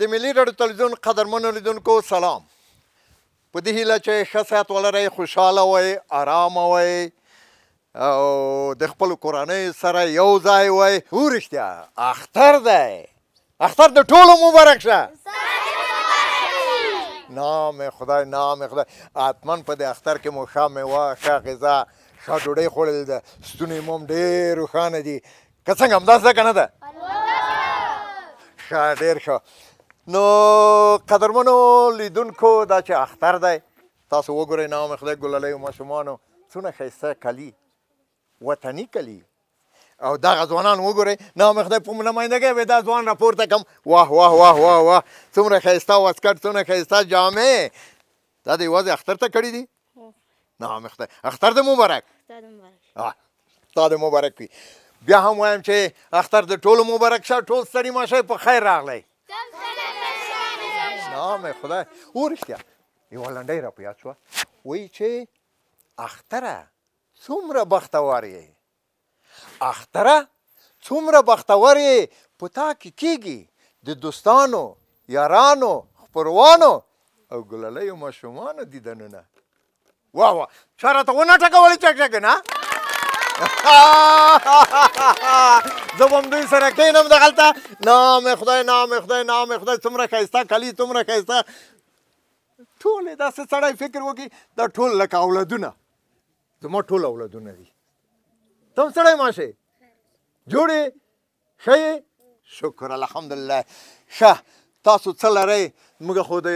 د ملي راډیو تلویزیون قدرمنو لیدونکو سلام په دې هیله چې ښه صحت ولرئ خوشحاله وئ ارامه وئ او د خپلو کورنۍ سره یو ځای وئ هو رښتیا اختر دی اختر د ټولو مبارک شه نام خدای نام خدای اتمن په دې اختر کې مو ښه میوه ښه غذا ښه ډوډۍ خوړل ده ستونې مو هم ډېر روښانه دي که څنګه همداسې ده که نه ده ښه ډېر ښه نو قدرمنو لیدونکو دا چې اختر دی تاسو وګورئ نام خدای ګلالیو ماشومانو څونه ښایسته کلي وطني کلي او دغه ځوانان وګورئ نام خدای په نمایندګۍ به دا ځوان راپورته کم واه واه واه واه واه څومره ښایسته واسکټ څومره ښایسته جامې دا د یوازې اختر ته کړي دي نام خدای اختر دې مبارک تا دې مبارک وي بیا هم وایم چې اختر د ټولو مبارک شه ټول سړي ماشه په خیر راغلی نام خدای او رښتیا یوه لنډۍ را په یاد شوه وایي چې اختره څومره بختور یې اختره څومره بختور یې په تا کې کیږي د دوستانو یارانو خپروانو او ګللیو ماشومانو دیدنونه واه واه چا راته ونه ټکولې چک چک نه زه به هم دوی سره کښېنم دغلته نام خدای نام خدای نام خدای څومره ښایسته کالي څومره ښایسته ټول یې داسې سړی فکر وکړي دا ټول لکه اولادونه زما ټول اولادونه دي ته هم سړی ماشه جوړې ښه یې شکر الحمدلله ښه تاسو څه لرئ موږ خو د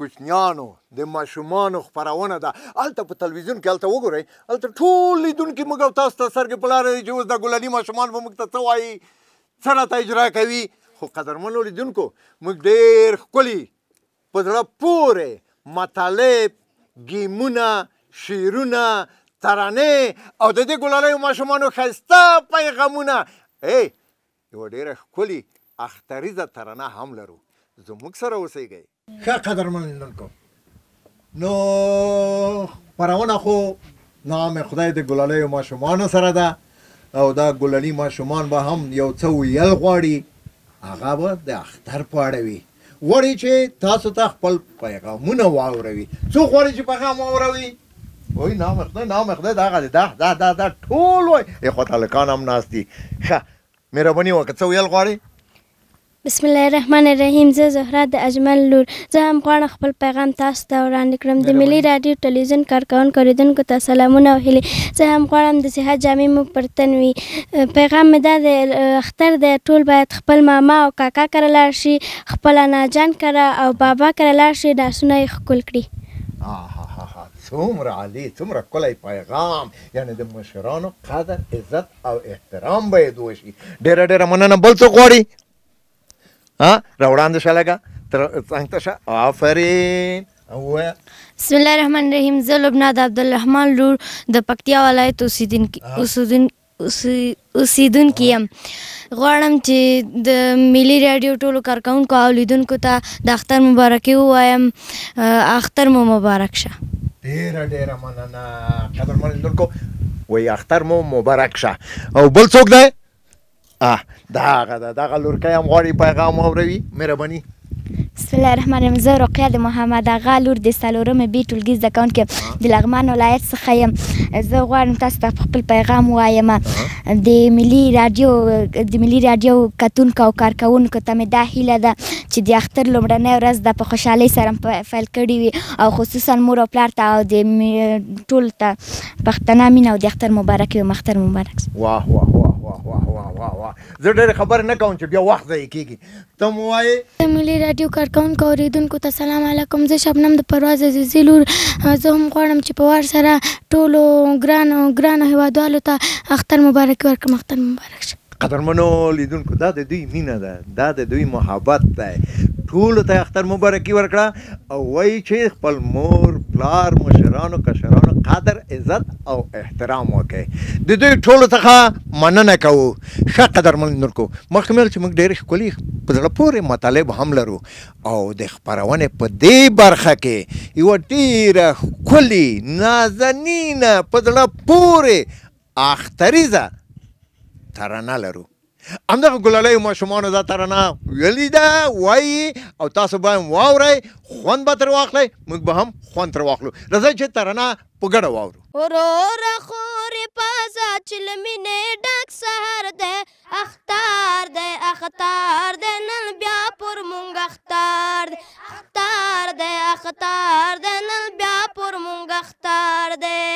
کوچنیانو د ماشومانو خبرونه ده هلته په تلویزیون کې هلته وګورئ هلته ټول لیدونکي موږ او تاسو ته سر کې په لاره دي چې اوس دا ګلالي ماشومان به موږ ته څه وایي څه راته اجرا کوي خو قدرمنو لیدونکو موږ ډېر ښکلي په زړه پورې مطالب ګیمونه شعرونه ترانې او د دې ګلالیو ماشومانو ښایسته پیغامونه ای یوه ډېره ښکلي اختریزه ترانه هم لرو زموږ سره اوسئږئ ښه قدرمن لیدونکو نو پرونه خو نام خدای د ګلالیو ماشومانو سره ده او دا ګلالي ماشومان به هم یو څه ویل غواړي هغه به د اختر په اړه وي غواړي چې تاسو ته خپل پیغامونه واوروي څوک غواړي چې پیغام واوروي وای نام خدای نام خدای دا غل ده دا دا دا ټول وای خو تلکان هم ناس دي ښه مهرباني وکړه څه ویل غواړي بسم الله الرحمن الرحیم زه زهرا د اجمل لور زه هم غواړم خپل پیغام تاسو ته وړاندې کړم د ملي رادیو ټلویزیون کارکونکو اوریدونکو ته سلامونه او هیلې زه هم غواړم د صحت جامې مو پر تن وي پیغام مې دا د اختر د ټول باید خپل ماما او کاکا کره لاړ شي خپل ناجان کره او بابا کره لاړ شي لاسونه یې ښکل کړي څومره عالی څومره کلی پیغام یعنی د مشرانو قدر عزت او احترام باید وشي ډېره ډېره مننه بل څه غواړي راوړاندې شه لګه تر څنګه شه آفرین اوه بسم الله الرحمن الرحیم زه لبنان عبد الرحمن لور د پکتیا ولایت اوسیدونکي اوسیدونکي اوسیدونکو یم غواړم چې د ملي رادیو ټولو کارکونکو او لیدونکو ته د اختر مبارکي ووایم اختر مو مبارک شه ډیره ډیره مننه قدرمن لیدونکو وای اختر مو مبارک شه او بل څوک دی اه دغه ده دغه لورکی هم غواړي پیغام واوروي مهرباني بسم الله الرحمن الرحیم زه رقیه د محمد اغا لور د څلورمې بي ټولګي زده کوونکې د لغمان ولایت څخه یم زه غواړم تاسو ته خپل پیغام ووایم د ملي رادیو د ملي رادیو کتونکو او کارکوونکو ته مې دا هیله ده چې د اختر لومړنۍ ورځ د په خوشحالۍ سره پیل کړي وي او خصوصا مور او پلار ته او د ټول ته پښتنه مینه او د اختر مبارک وي اختر مبارک واه واه واه واه واه واه واه زه ډېر خبر نه کوم چې بیا وخت ضایع کیږي ته مو وایي د ملي رادیو کارکونکو اوریدونکو ته سلام علیکم زه شبنم د پرواز عزیزي لور زه هم غواړم چې په وار سره ټولو ګرانو ګرانو هیوادوالو ته اختر مبارک ورکړم اختر مبارک شه قدرمنو لیدونکو دا د دوی مینه ده دا د دوی محبت ده ټول ته اختر مبارکي ورکړه او وای چې خپل مور پلار مشرانو کشرانو قدر عزت او احترام وکړي د دوی ټول څخه مننه کوو ښه قدرمن لرونکو مخکې چې موږ ډېر ښکلي په زړه پورې مطالب هم لرو او د خبرونې په دې برخه کې یو ډېره ښکلي نازنینه په زړه پورې اختریزه Taranalaru. همدغه ګلالۍ ماشومانو دا ترانه ویلې ده وایي او تاسو به هم واورئ خوند به ترې واخلئ موږ به هم خوند ترې واخلو راځئ چې ترانه په ګډه واورو وروره خورې پازه چې له مینې ډک سهار دی اختار دی اختار دی نن بیا پر موږ اختار دی اختار دی اختار دی نن بیا پر موږ اختار دی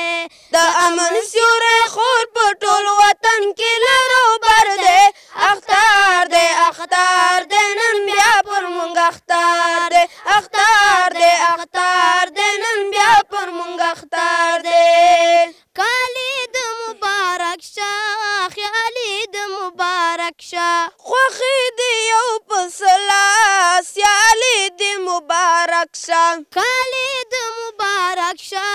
د امن سیوری خور په ټول وطن کې لرو بر دی اختر دی اختر دی نن بیا پر مونږ اختر دی اختر دی اختر دی نن بیا پر مونږ اختر دی کالی د مبارک شه خیالي د مبارک شه خوخي دی یو پسلا سیالي د مبارک شه کالی مبارک شه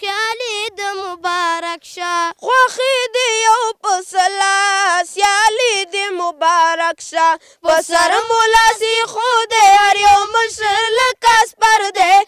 خیالي د مبارک شه خوخي دی یو پسلا سیالي دی مبارک شه په سر مولا سي خو دی هر یو مشر لکه سپر دی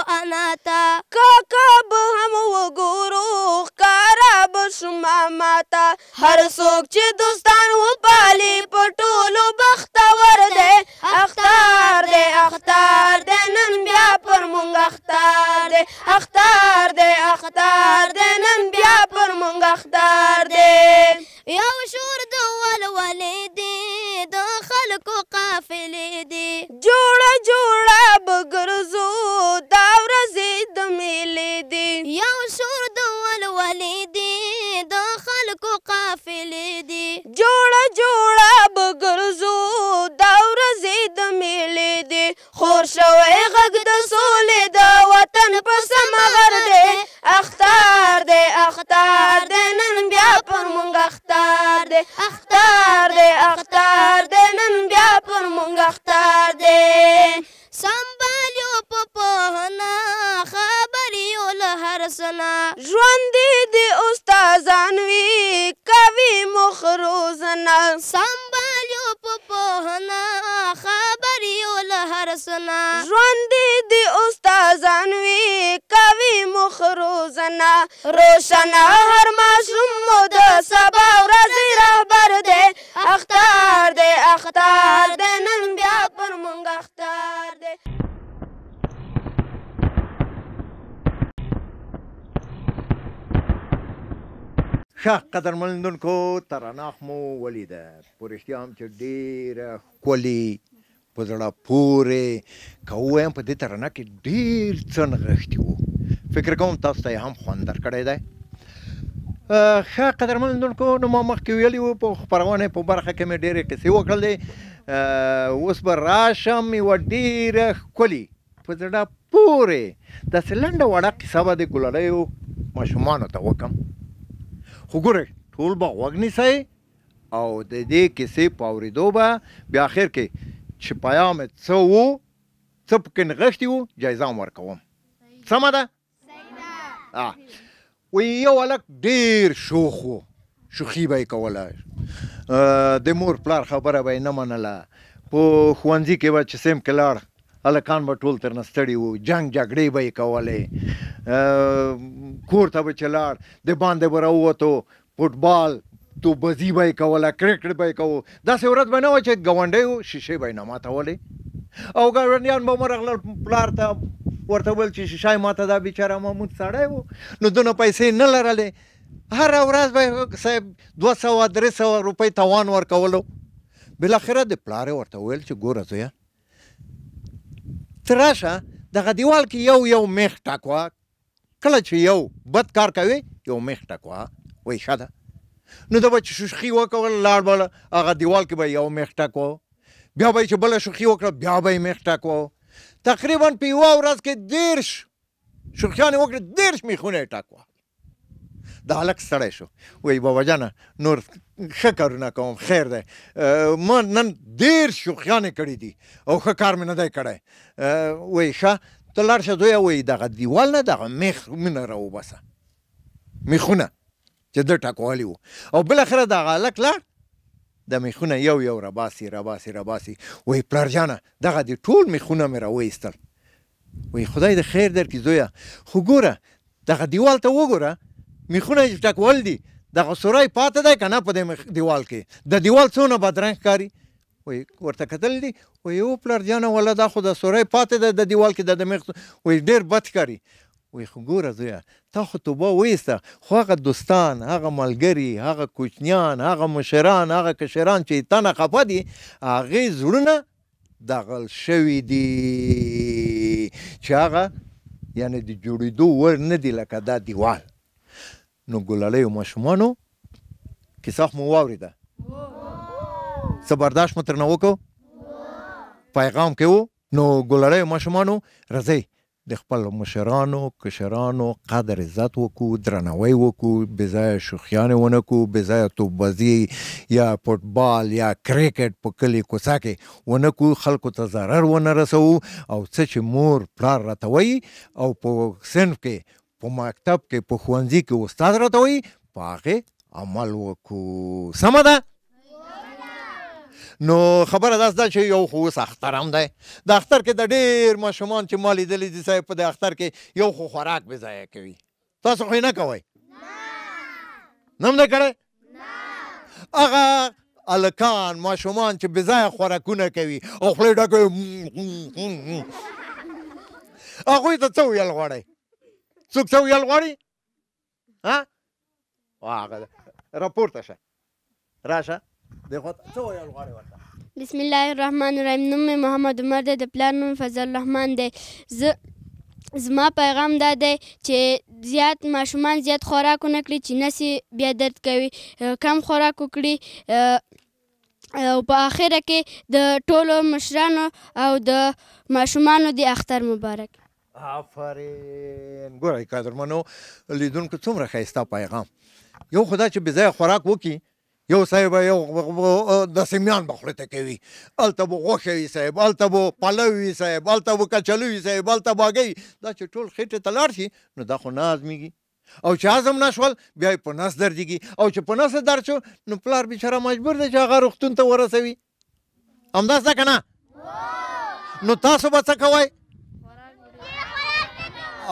انا تا کاکا به هم وګورو ښکارا به شو ماما ته هر ورسنا ژوند دې استادان وی کوي مخروزنا سمبالو په پهنا خبر یو له هرسنا ژوند دې استادان وی کوي مخروزنا روشنا هر ماشوم مو د سبا ورځ رهبر دې اختار دې اختار دې نن بیا پر مونږ اختار دې ښه قدرمنوونکو تراناخ مو ولیده په رښتیا هم چې ډېره ښکلې په زړه پورې که ووایم په دې ترانه کې ډېر څه نغښتي وو فکر کوم تاسو ته یې هم خوند درکړی دی ښه قدرمنوونکو نو ما مخکې ویلي وو په خپرونې په برخه کې مې ډېرې کیسې وکړلې اوس به راشم یوه ډېره ښکلې په زړه پورې داسې لنډه وړه کیسه به د ګلالۍ ماشومانو ته وکم وګوره ټول به وګنی سي او د دې کیسې په اوریدو به بیا اخر کې چې پیام څه وو څه پکې نغښتي وو جایزه ورکوم سمه ده اه وی یو الک ډیر شوخ وو شوخي به کوله د مور پلار خبره به نه منله په خوانځي کې به چې سیم کلاړ الکان به ټول تر نستړي وو جنگ جګړې به کولې کور ته به چلاړ د باندې به راووتو فوټبال تو بزی به کوله کرکټ به کوو داسې ورځ به نه وه چې ګاونډیو شیشې به یې نه ماتولې او ګاونډیان به مرغلل پلار ته ورته ویل چې شیشې ماته دا بیچاره محمود سړی وو نو دونه پیسې نه لرلې هر ورځ به صاحب 200 300 روپۍ توان ورکولو بل اخره د پلار ورته ویل چې ګوره زه تراشه دغه دیوال کې یو یو میخ ټاکوا کله چې یو بد کار کوي یو میخ ټاکوا وای شاده نو دا به چې شوخي وکول لاړ بل هغه دیوال کې به یو میخ ټاکو بیا به چې بل شوخي وکړه بیا به میخ ټاکو تقریبا په یو ورځ کې دیرش شوخیان وکړه دیرش میخونه ټاکوا د هلک ستړی شو وایي بابا جانه نور ښه کارونه کوم خیر دی ما نن ډېر شوخیانې کړي دي او ښه کار مې نه دی کړی وایي ښه ته لاړ شه دوی وایي دغه دیوال نه دغه میخ مینه راوباسه میخونه چې ده ټاکولی وو او بالاخره دغه هلک لاړ د میخونه یو یو رباسي رباسي رباسي وای پلار جانه دغه د ټول میخونه مې راوېستل وای خدای د خیر درکې زویا خو ګوره دغه دیوال ته وګوره میخونه ټکول دي دغه سورای پاتې ده کنه په دې دیوال کې د دیوال څونه بدرنګ ښکاري وای ورته کتل دي وای یو پلر جان ولا دا خو د سورای پاتې ده د دیوال کې د دماغ وای ډیر بد ښکاري وای خو ګوره زویا تا خو توبه وایسته خو هغه دوستان هغه ملګري هغه کوچنیان هغه مشران هغه کشران چې تنه خفه دي هغه زړونه دغل شوی دي چې هغه یعنی د جوړېدو ور نه دی لکه دا دیوال نو ګلالیو ماشومانو کیسه مو واوریده څه برداشت مو ترنه وکړو پیغام کې وو نو ګلالیو ماشومانو راځئ د خپل مشرانو کشرانو قدر عزت وکړو درناوی وکړو بې ځایه شوخیانې ونه کړو بې ځایه توپبازي یا فوټبال یا کرکټ په کلي کوڅه کې ونه کړو خلکو ته ضرر ونه رسوو او څه چې مور پلار راته وایي او په صنف کې په مکتب کې په ښوونځي کې استاد راته وایي په هغې عمل وکړو سمه ده نو خبره داس ده چې یو خو اوس اختر هم دی د اختر کې د ډېر ماشومان چې ما لیدلی دي صاحب په د اختر کې یو خو خوراک بې ضایع کوي تاسو خو یې نه کوئ نه هم نه کړی هغه الکان ماشومان چې بځای خوراکونه کوي او خولې ډکوي هغوی ته څه ویل غواړئ څوک څو یل غواړي ها واغه راپورته شه راشه دغه څو یل غواړي ورته بسم الله الرحمن الرحیم نوم محمد عمر دی د پلار نوم فضل الرحمن دی زه زما پیغام دا دی چې زیات ماشومان زیات خوراک نه کړي چې نسی بیا درد کوي کم خوراک وکړي او په اخره کې د ټولو مشرانو او د ماشومانو د اختر مبارک آفرین ګورئ قدرمنو لیدونکو څومره ښایسته پیغام یو خدا چې بې ځایه خوراک وکړي یو صاحب یو د سیمیان بخړه ته کوي الته بو غوښه وی صاحب الته بو پلو وی صاحب الته بو کچلو وی صاحب الته باګي دا چې ټول خېټه تلار شي نو دا خو نازميږي او چې اعظم نشول بیا په نس درځيږي او چې په نس درچو نو پلار بیچاره مجبور دی چې هغه روختون ته ورسوي همداسې کنه نو تاسو به څه کوئ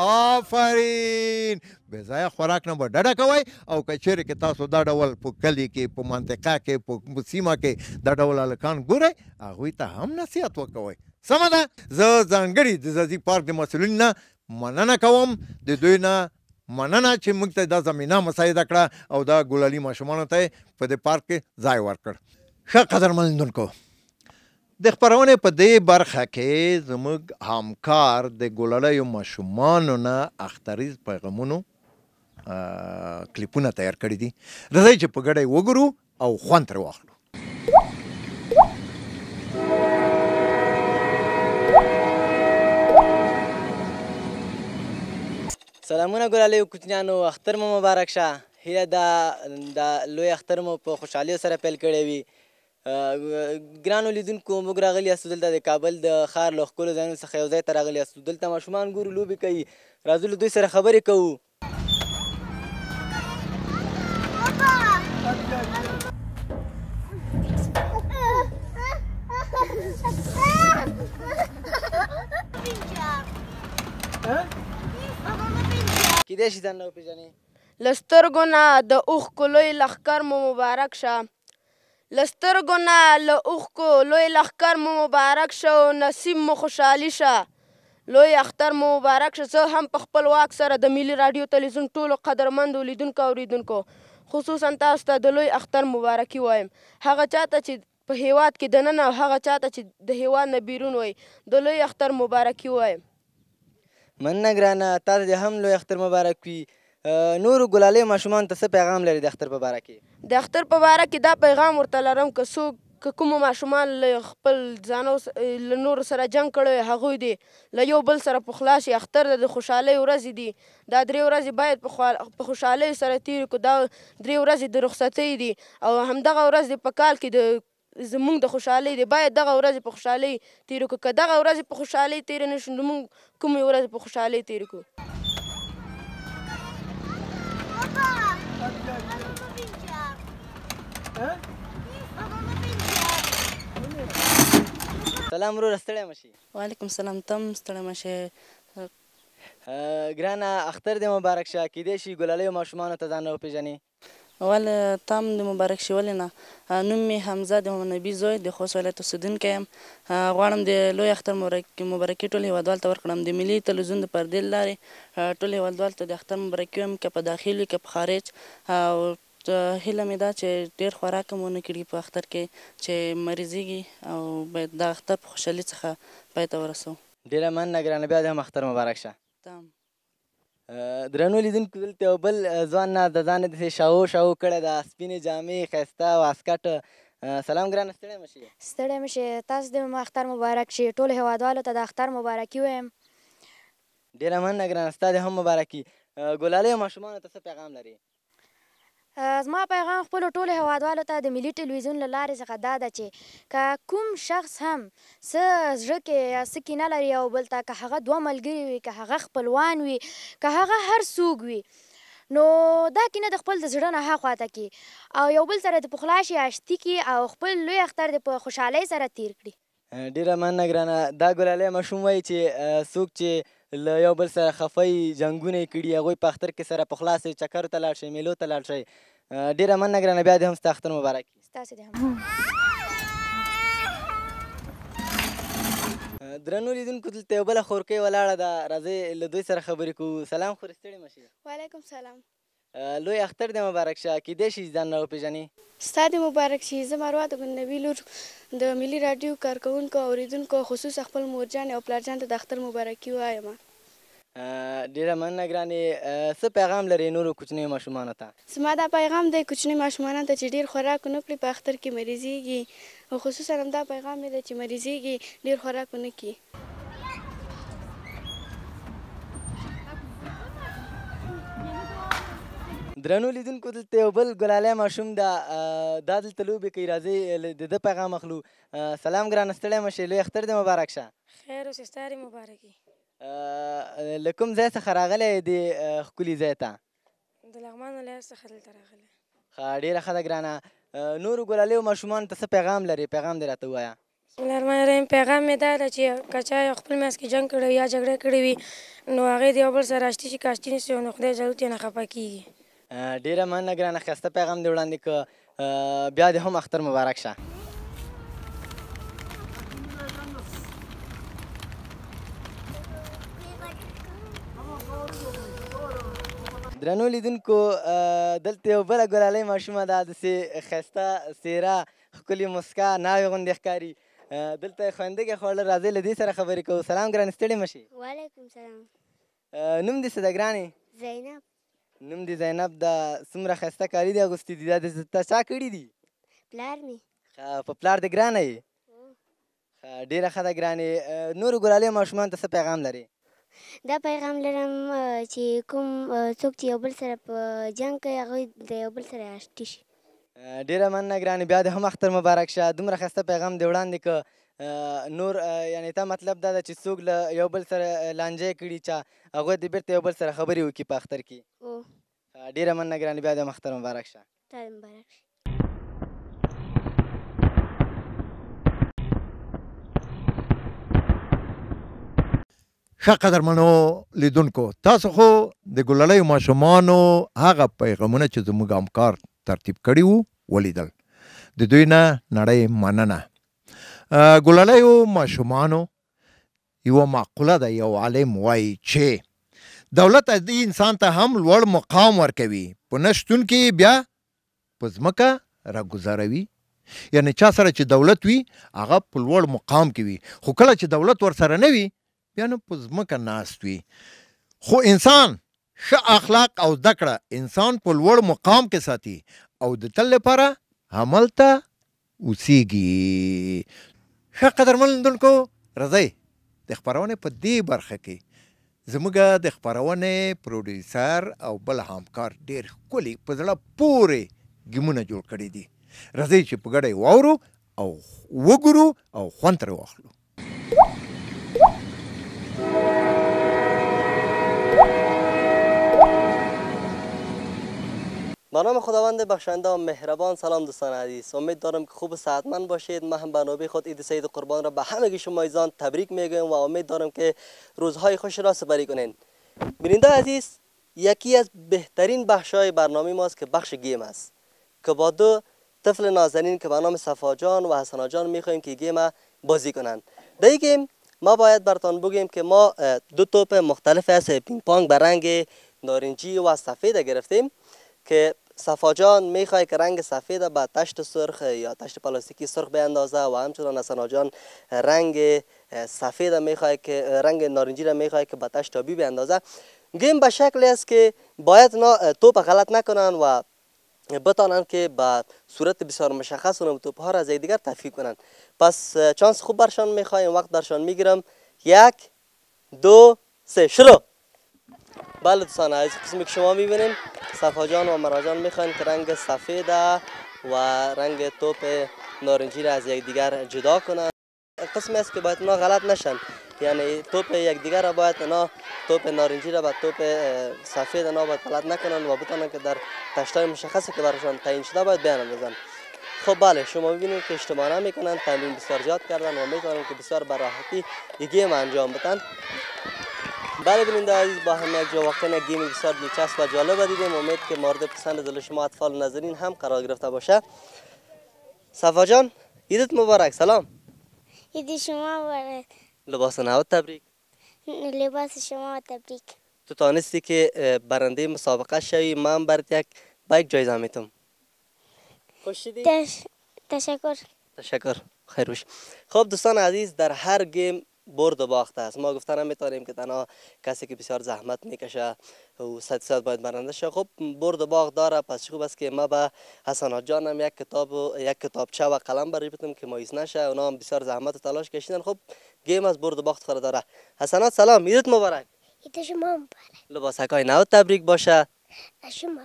آفرین بې ځایه خوراک نه به ډډه کوئ او که چیرې کې تاسو دا ډول په کلي کې په منطقه کې په سیمه کې دا ډول هلکان ګورئ هغوی ته هم نصیحت وکوئ سمه ده زه ځانګړي د ځاځي پارک د مسؤلینو نه مننه کوم د دوی نه مننه چې موږ ته دا زمينه مساعده کړه او دا ګلالي ماشومان ته په دې پارک کې ځای ورکړ ښه قدر منندونکو د خبرونه په دې برخه کې زموږ همکار د ګلړیو ماشومانو نه اختریز پیغامونو کلیپونه تیار کړی دي راځئ چې په ګډه وګورو او خوند ترې واخلو سلامونه ګلالیو کوچنیانو اختر مو مبارک شه هیله دا د لوی اختر مو په خوشحالۍ سره پیل کړی وي ګرانو لیدونکو موږ راغلي یاستو دلته د کابل د ښار له ښکلو ځایونو څخه یو ځای ته راغلي یاستو دلته ماشومان ګورو لوبې کوي راځو له دوی سره خبرې کوو کیدای شي ځان نه وپېژنې له سترګو نه د اوښکو لوی لښکر مو مبارک شه له سترګو نه له اوښکو لوی لښکر مو مبارک شه او نصیب مو خوشحالي شه لوی اختر مو مبارک شه زه هم په خپل واک سره د ملي راډیو تلویزیون ټولو قدرمندو لیدونکو اوریدونکو خصوصا تاسو ته د لوی اختر مبارکي وایم هغه چاته چې په هیواد کې دننه او هغه چاته چې د هیواد نه بیرون وای د لوی اختر مبارکي وایم مننه ګرانه تاسو د هم لوی اختر مبارک وي نور ګلالۍ ماشومان ته څه پیغام لري د اختر په باره کې د اختر په باره کې دا پیغام ورته لرم که څوک که کوم ماشومان له خپل ځانو له نور سره جنگ کړی هغوی دی له یو بل سره په خلاص اختر د خوشحالۍ ورځې دي دا درې ورځې باید په خوشحالۍ سره تیر کړو دا درې ورځې د رخصتۍ دي او همدغه ورځ د په کال کې د زمونږ د خوشحالۍ دی باید دغه ورځ په خوشحالۍ تیر کړو که دغه ورځ په خوشحالۍ تیر نه شو نو موږ کومې ورځ په خوشحالۍ تیر کړو سلام ورو ستړی مشي وعلیکم سلام تم ستړی مشي ګرانه اختر دې مبارک شه کیدې شي ګلالیو ماشومان ته ځان وپیژنې ول تم دې مبارک شي ولنه نوم می حمزه د نبی زوی د خوست ولایت اوسیدونکی یم غواړم د لوی اختر مبارکي ټول هیوادوال ته ورکړم د ملي تلویزیون د پردې لارې ټول هیوادوال ته د اختر مبارکي ویم که په داخلي که په خارج او هیله مې ده چې ډېر خوراک هم ونه کړي په اختر کې چې مریضیږي او باید د اختر په خوشحالۍ څخه پای ته ورسو ډېره مننه ګرانه بیا د هم اختر مبارک شه تام درنو لیدونکو دلته یو بل ځوان نه د ځان داسې شاو شاو کړی ده سپینې جامې ښایسته واسکټ سلام ګرانه ستړی مه شئ ستړی مه شئ تاسو د اختر مبارک شي ټولو هیوادوالو ته د اختر مبارکي وایم ډېره مننه ګرانه ستا د هم مبارکي ګلالۍ ماشومانو ته څه پیغام لري زما پیغام خپل ټولو هوادوالو ته د ملي ټلویزیون له لارې څخه دا ده چې که کوم شخص هم څه زړه کې څه کینه لري یو بل ته که هغه دوه ملګري وي که هغه خپلوان وي که هغه هر څوک وي نو دا کینه د خپل د زړه نه ها خواته کی او یو بل سره د پخلا شي عشتي کی او خپل لوی اختر د په خوشحالۍ سره تیر کړي ډیره مننه ګرانه دا ګلالی ماشوم وایي چې څوک چې له یو بل سره خفۍ جنګونه یې کړي هغوی په اختر کې سره په خلاصې چکرو ته لاړ شئ میلو ته لاړ شئ ډېره مننه ګرانه بیا دې هم ستا اختر مبارک وي ستاسو دې هم درنو لیدونکو دلته یو بله خورکۍ ولاړه ده راځئ له دوی سره خبرې کوو سلام خورې ستړي مه وعلیکم سلام لوی اختر دې مبارک شه کې دې شي ځان نو پیژني ستاسو مبارک شي زما روا د ګندوی لور د ملي رادیو کارکونکو اوریدونکو خصوص خپل مورجان او پلارجان ته د اختر مبارکي وایم ډیره مننه ګرانې څه پیغام لري نورو کوچنیو ماشومانو ته زما دا پیغام دی کوچنیو ماشومانو ته چې ډیر خوراک نه کړي په اختر کې مریضيږي او خصوصا هم دا پیغام دی چې مریضيږي ډیر خوراک نه کړي درنو لیدونکو دلته یو بل ګلالی ماشوم دا دا دلته لوبې کوي راځئ د ده پیغام اخلو سلام ګرانه ستړی مه شئ لوی اختر دې مبارک شه خیر اوسې ستا دې مبارکي له کوم ځای څخه راغلی دې ښکلي ځای ته د لغمان ولایت څخه دلته راغلی ښه ډېره ښه ده ګرانه نورو ګلالیو ماشومانو ته څه پیغام لرې پیغام دې راته ووایه بسم الله الرحمن الرحیم پیغام مې دا ده چې که چا یو خپل منځ کې جنګ کړی یا جګړه کړې وي نو هغې د یو بل سره اشتي چې کاشتي نیسي نو خدای ضرور ترې نه خفه کېږي ډیره مننه ګرانه ښایسته پیغام دې وړاندې که بیا دې هم اختر مبارک شه درنو لیدونکو دلته یو بله ګلالی ماشومه ده داسې ښایسته څیره ښکلې موسکا ناوې غوندې ښکاري دلته یې خوندګې خواړه راځئ له دې سره خبرې کوو سلام ګرانې ستړې مه شي وعلیکم سلام نوم دې څه ده ګرانې زینب نوم دی زینب دا څومره ښایسته کاري دی اغوستي دي دا د تا چا کړي دي پلار مې ښه په پلار د ګرانه یې ډیره ښه ده ګرانې نورو ګلالۍ ماشومانو ته څه پیغام لري دا پیغام لرم چې کوم څوک چې یو بل سره په جنګ کوي هغوی د یو بل سره آشتي شي ډیره مننه ګرانې بیا د هم اختر مبارک شه دومره ښایسته پیغام دې وړاندې که نور یعنی تا مطلب دا چې څوک له یو بل سره لانجې کړي چا هغه د بیرته یو بل سره خبرې وکړي په اختر کې ډیره مننه ګرانې بیا د اختر مبارک شه تا مبارک شه ښه قدرمنو لیدونکو تاسو خو د ګلړۍ ماشومانو هغه پیغامونه چې زموږ همکار ترتیب کړي وو ولیدل د دوی نه نړۍ مننه ګللیو ماشومانو یو معقوله ده یو عالم وایي چې دولت دې انسان ته هم لوړ مقام ورکوي په نشتون کې بیا په ځمکه راګزاروي یعنی چا سره چې دولت وي هغه په لوړ مقام کې وي خو کله چې دولت ورسره نه وي بیا نو په ځمکه ناست وي خو انسان ښه اخلاق او دکړه انسان په لوړ مقام کې ساتي او د تل لپاره هملته اوسیږي ښه قدرمن لیدونکو راځئ د خپرونې په دې برخه کې زموږ د خپرونې پروډیوسر او بل همکار ډیر ښکلي په زړه پورې ګیمونه جوړ کړي دي راځئ چې په ګډه واورو او وګورو او خوند ترې واخلو به نام خداوند بخشنده و مهربان سلام دوستان عزیز امید دارم که خوب و من باشید من هم به خود ایده سید قربان را به همگی شما ایزان تبریک میگویم و امید دارم که روزهای خوش را سپری کنین بیننده عزیز یکی از بهترین بخش های برنامه ماست که بخش گیم است که با دو طفل نازنین که به نام صفا جان و حسنا جان میخوایم که گیم بازی کنند در گیم ما باید برتان بگیم که ما دو توپ مختلف از پینگ پانگ به رنگ نارنجی و سفید گرفتیم که صفا جان میخوای که رنگ سفید با تشت سرخ یا تشت پلاستیکی سرخ به و همچنان حسنا جان رنگ سفید میخوای که رنگ نارنجی را میخوای که به تشت آبی به اندازه گیم به شکلی است که باید توپ غلط نکنن و بتانند که به صورت بسیار مشخص اون توپ ها را از دیگر تفیق کنن پس چانس خوب برشان میخوایم وقت برشان میگیرم یک دو سه شروع بله دوستان از قسمی که شما میبینین جان و مراجان میخوان که رنگ سفید و رنگ توپ نارنجی را از یکدیگر جدا کنن قسمی است که باید اونا غلط نشن یعنی توپ یکدیگر را باید اونا توپ نارنجی را با توپ سفید اونا باید غلط نکنن و بتانن که در تشتای مشخصی که برشان تعیین شده باید بیان خب بله شما ببینید که اجتماع میکنن تمرین بسیار زیاد کردن و میتونن که بسیار براحتی یه گیم انجام بدن بله بیننده عزیز با هم یک جا واقعا گیم بسیار دلچسب و جالب دیدیم امید که مورد پسند دل شما اطفال نظرین هم قرار گرفته باشه صفا جان عیدت مبارک سلام عید شما مبارک لباس نو تبریک لباس شما تبریک تو تانستی که برنده مسابقه شوی من برات یک بایک جایزه میتم خوش تشکر تشکر خیر خب دوستان عزیز در هر گیم برد و باخت است ما گفتن هم که تنها کسی که بسیار زحمت میکشه و صد صد باید برنده شه خب برد و باخت داره پس خوب است که ما به حسن جانم یک کتاب و یک کتابچه و قلم برای که مایز نشه اونا هم بسیار زحمت و تلاش کشیدن خب گیم از برد و باخت خود داره حسنات سلام ایدت مبارک ایدت شما مبارک لباس های نو تبریک باشه شما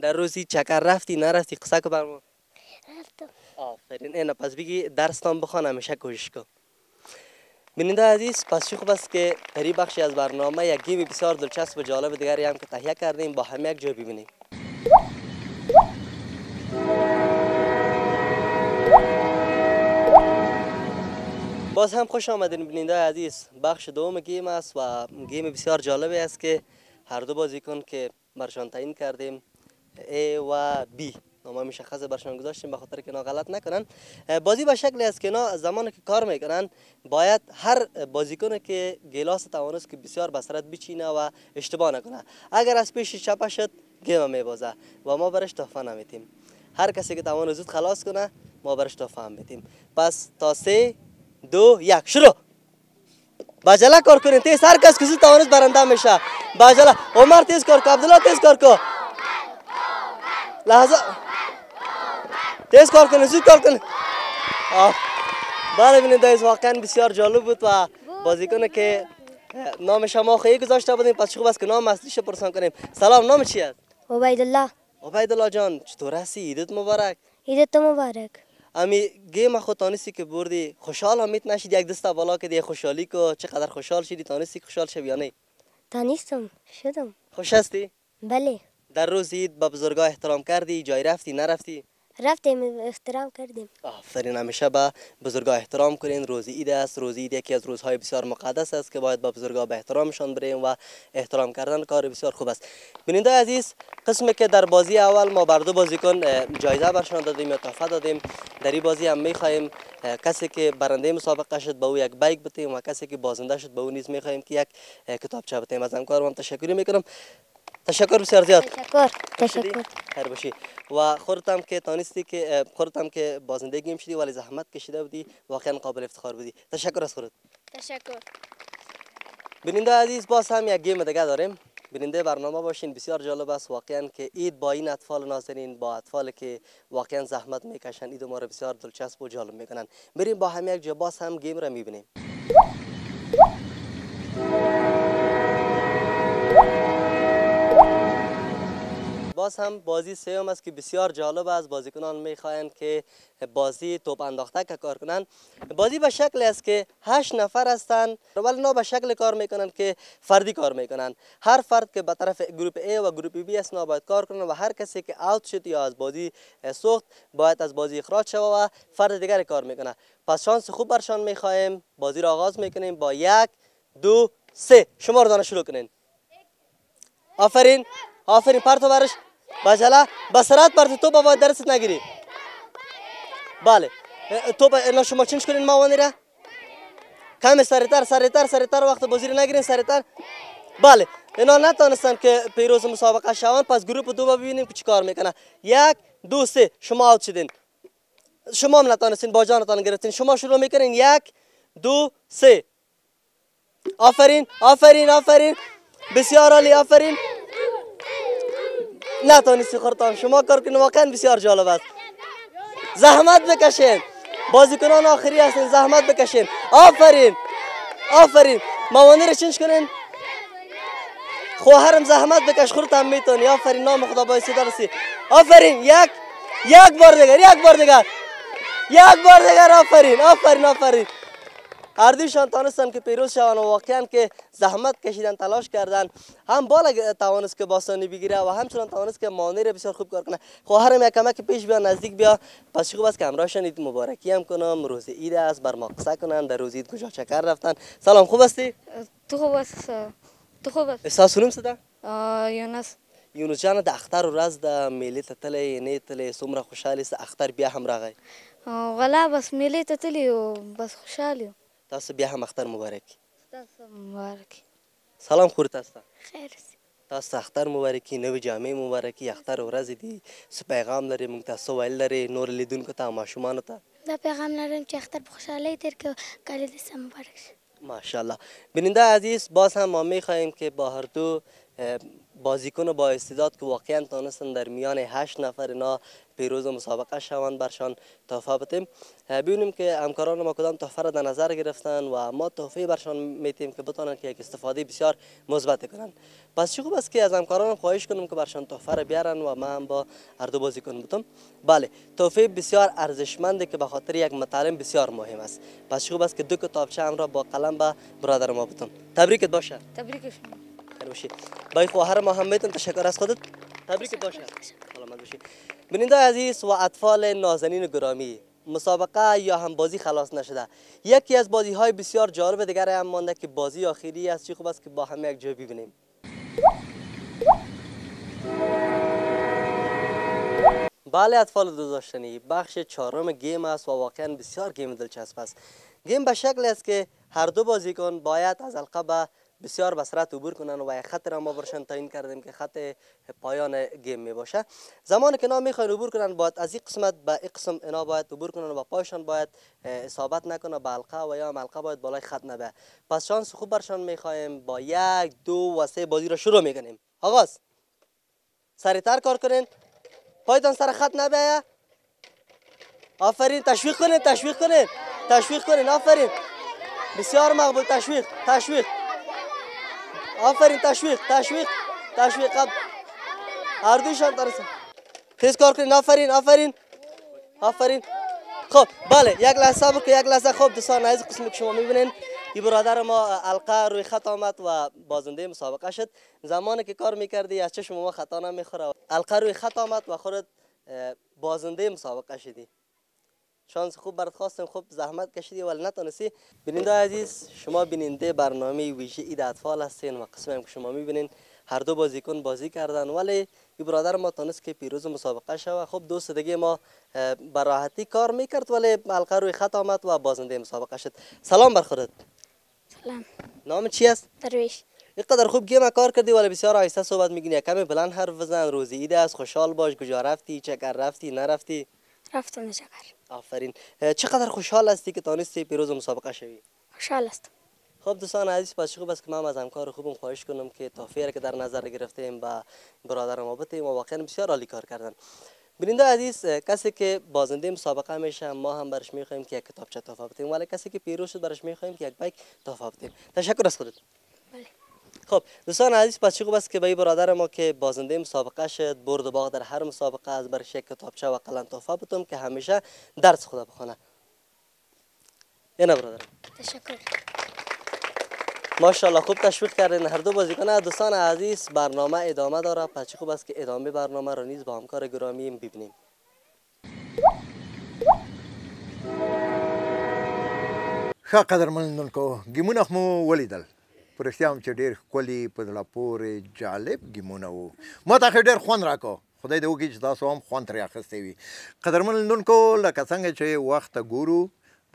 در روزی چکر رفتی نرفتی قصه که برمون رفتم آفرین اینا پس بگی درستان بخوانم همیشه کوشش کن بیننده عزیز پس خوب است که در این بخشی از برنامه یک گیم بسیار دلچسب و جالب دیگری هم که تهیه کردیم با هم یک جا ببینیم باز هم خوش آمدین بیننده عزیز بخش دوم گیم است و گیم بسیار جالبی است که هر دو بازیکن که برشان تعیین کردیم A و B نامه مشخص برشان گذاشتیم به خاطر که اینا غلط نکنن بازی به شکلی است که اینا زمان که کار میکنن باید هر بازیکن که گلاس توانست که بسیار بسرت بچینه و اشتباه نکنه اگر از پیش چپه شد گیم میبازه و ما برش تحفه نمیتیم هر کسی که توان زود خلاص کنه ما برش تحفه هم میتیم پس تا سه دو یک شروع باجلا کار کنید تیز هر کس کسی توانست برنده میشه باجلا عمر تیز کار کو عبدالله تیز کار کو لحظه تیز کار کنید زود کار کنید بله بینید دایز واقعا بسیار جالب بود و بازیکنه که نام شما خیلی گذاشته بودیم پس خوب است که نام اصلیش پرسان کنیم سلام نام چی او عبیدالله الله جان چطور هستی عیدت مبارک عیدت مبارک امی گیم خود تانستی که بردی خوشحال همیت نشید یک دسته بالا که دی خوشحالی کو چقدر خوشحال شدی تانستی خوشحال شوی یا نه تانیستم شدم خوش هستی بله در روز با به بزرگا احترام کردی جای رفتی نرفتی رفتیم احترام کردیم آفرین همیشه به بزرگا احترام کنین روز عید است روز عید یکی از روزهای بسیار مقدس است که باید به با بزرگا به احترامشان بریم و احترام کردن کار بسیار خوب است بیننده عزیز قسمی که در بازی اول ما بر دو بازیکن جایزه برشان دادیم یا تحفه دادیم در این بازی هم میخواهیم کسی که برنده مسابقه شد به او یک بایک بتیم و کسی که بازنده شد به او نیز میخواهیم که یک کتابچه بتیم از همکارم تشکر میکنم تشکر بسیار زیاد تشکر تشکر هر باشی و خورتم که تانستی که خورتم که بازندگیم شدی ولی زحمت کشیده بودی واقعا قابل افتخار بودی تشکر از خورت تشکر بیننده عزیز باز هم یک گیم دیگه داریم بیننده برنامه باشین بسیار جالب است واقعا که اید با این اطفال نازنین با اطفال که واقعا زحمت میکشن اید ما رو بسیار دلچسب و جالب میکنن بریم با هم یک جا هم گیم را میبینیم باز هم بازی سیوم است که بسیار جالب است بازیکنان میخواهند که بازی توپ انداخته که کار کنند بازی به شکل است که هشت نفر هستند ولی نه به شکل کار میکنند که فردی کار میکنند هر فرد که به طرف گروپ A و گروپ B است نه باید کار کنند و هر کسی که اوت شد یا از بازی سوخت باید از بازی اخراج شود و فرد دیگر کار میکنه پس شانس خوب برشان میخواهیم بازی را آغاز میکنیم با یک دو سه شما رو شروع کنین آفرین آفرین پرتو برش باشالا بسرات درس نگیری بله، تو با اینا شما ena کنین ما وانی را کم سرتر سرتر saritar وقت بازی نگیرین سرتر. بله اینا نتونستن که پیروز مسابقه شوند پس گروپ دو ببینیم که کار میکنه یک دو سه شما اوت شدین شما هم نتونستین با جانتان گرفتین شما شروع میکنین یک دو سه آفرین آفرین آفرین بسیار عالی آفرین نتانستی خورتان شما کار کنید واقعا بسیار جالب است زحمت بکشین بازیکنان آخری هستین زحمت بکشین آفرین آفرین موانی رو چنج کنین خواهرم زحمت بکش خورتان میتونی آفرین نام خدا باعث آفرین یک یک بار دیگر یک بار دیگر یک بار دیگر آفرین آفرین آفرین اردیشان تانستن که پیروز شوان و واقعا که زحمت کشیدن تلاش کردن هم بالا توانست که باستانی بگیره و همچنان توانست که مانی بسیار خوب کار کنه خواهرم خب یک کمک پیش بیا نزدیک بیا پس خوب است که همراهشان اید مبارکی هم کنم روز ایده است بر ما قصه کنن در روز عید کجا چکر رفتن سلام خوب استی؟ تو خوب است تو خوب است ساسونم صدا یونس یونس جان د اختر ورځ د میلې ته تللی نی تطلی است اختر بیا هم راغی غلا بس میلی تلی و بس خوشحالی تاسو بیا هم اختر مبارک تاسو مبارک سلام خور تاسو ته خیر تاسو اختر مبارکي نوې جامې مبارکي اختر ورځ دي څه پیغام لري موږ تاسو ویل لري نور لیدونکو ته ماشومان ته دا پیغام لرم چې اختر په خوشحالۍ تیر کړو کال دې سم مبارک ماشاءالله بیننده عزیز باز هم ما میخواهیم که با هر دو بازیکن با استعداد که واقعا تانستن در میان هشت نفر اینا پیروز مسابقه شوند برشان تحفه بتیم ببینیم که همکاران ما کدام تحفه را در نظر گرفتن و ما تحفه برشان میتیم که بتانن که یک استفاده بسیار مثبت کنن پس چه خوب است که از همکارانم خواهش کنم که برشان تحفه را بیارن و ما هم با اردو دو بازیکن بتم بله تحفه بسیار ارزشمنده که به خاطر یک مطالب بسیار مهم است پس خوب است که دو کتابچه هم را با قلم به برادر ما بتم تبریکت باشه تبریک باشی برای خواهر ما هم میتون تشکر از خودت تبریک باشه سلامت باشی بیننده عزیز و اطفال نازنین گرامی مسابقه یا هم بازی خلاص نشده یکی از بازی های بسیار جالب دیگر هم مانده که بازی آخری است چی خوب است که با هم یک جا ببینیم بله اطفال دوزاشتنی بخش چهارم گیم است و واقعا بسیار گیم دلچسب است گیم به شکل است که هر دو بازیکن باید از القب بسیار به سرعت عبور کنن و یک خط را ما برشان تعیین کردیم که خط پایان گیم می باشه زمانی که اینا میخواین عبور کنن باید از این قسمت به این قسم اینا باید عبور کنن و با پایشان باید اصابت نکنه به حلقه و یا حلقه باید بالای خط نبه پس شانس خوب برشان میخوایم با یک دو و سه بازی را شروع میکنیم آغاز سریعتر کار کنین پایتان سر خط نبه آفرین تشویق کنین تشویق کنین تشویق کنین آفرین بسیار مقبول تشویق تشویق آفرین تشویق تشویق تشویق قبل هر دویشان ترسن خیز کار کنین آفرین آفرین آفرین خب بله یک لحظه صبر یک لحظه خوب دوستان عزیز قسمی که شما میبینین ای برادر ما القه روی خط آمد و بازنده مسابقه شد زمانی که کار میکردی از چشم ما خطا نمیخوره القه روی خط آمد و خورد بازنده مسابقه شدی شانس خوب برات خواستم خوب زحمت کشیدی ولی نتونستی بیننده عزیز شما بیننده برنامه ویژه اید اطفال هستین و قسمم هم که شما میبینین هر دو بازیکن بازی کردن ولی این برادر ما تونست که پیروز مسابقه و خوب دوست دیگه ما براحتی کار میکرد ولی حلقه روی خط آمد و بازنده مسابقه شد سلام بر خودت سلام نام چی است درویش اینقدر خوب گیم کار کردی ولی بسیار آیسته صحبت میگین کمی بلند حرف بزن روزی ایده از خوشحال باش کجا رفتی رفتی نرفتی رفتم آفرین چقدر خوشحال هستی که تانستی پیروز مسابقه شوی خوشحال هستم خب دوستان عزیز پس خوب است که من از همکار خوبم خواهش کنم که توفیر که در نظر گرفتیم با برادر ما بتیم و واقعا بسیار عالی کار کردن بیننده عزیز کسی که بازنده مسابقه میشه ما هم برش میخوایم که یک کتابچه تحفه بتیم ولی کسی که پیروز شد برش میخوایم که یک بایک تحفه بتیم تشکر از خودت خب دوستان عزیز پس خوب است که به برادر ما که بازنده مسابقه شد برد و باغ در هر مسابقه از برش یک کتابچه و قلم تحفه بتم که همیشه درس خدا بخونه یه برادر تشکر خوب تشویق کردین هر دو بازیکن دوستان عزیز برنامه ادامه داره پس چه خوب است که ادامه برنامه را نیز با همکار گرامی ببینیم ښه قدرمنونکو ګیمونه مو ولیدل په رښتیا هم چې ډېر ښکلي په زړه پورې جالب ګیمونه وو ما ته ښه ډېر خوند راکړ خدای دې وکړي چې تاسو هم خوند ترې اخیستی وي قدرمن لیدونکو لکه څنګه چې وخت ګورو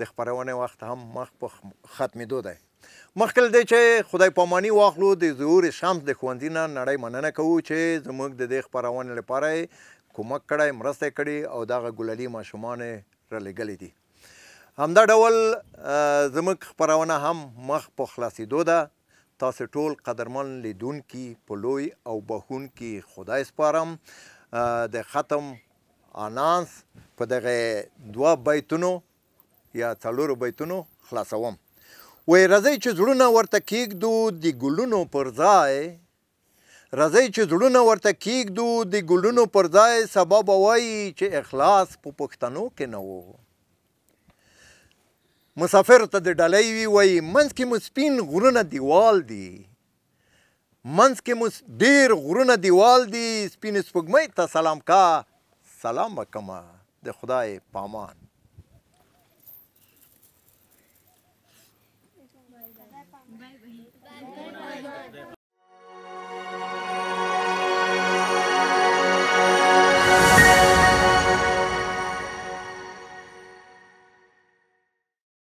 د خپرونې وخت هم مخ په ختمېدو دی مخکل دی چې خدای پامانی واخلو د ظهور شمس د ښوونځي نه نړۍ مننه کوو چې زموږ د دې خپرونې لپاره کومک کړی مرسته کړې او دغه ګلالي ماشومان یې رالېږلي دي همدا ډول زموږ خپرونه هم مخ په خلاصېدو ده تاسو ټول قدرمن لیدونکو په لوی او بخونکو خدای سپارم د ختم انانس په دغه دوه بیتونو یا څلورو بیتونو خلاصوم وې راځي چې زړونه ورته کېږدو د ګلونو پر ځای راځي چې زړونه ورته کېږدو د ګلونو پر ځای سبب وایي چې اخلاص په پښتنو کې نه وو مسافر ته د ډلۍ وی وای منځ کې مو سپین غرونه دیوال دی منځ کې مو ډیر غرونه دیوال دی سپین سپوږمۍ ته سلام کا سلام وکما د خدای پامان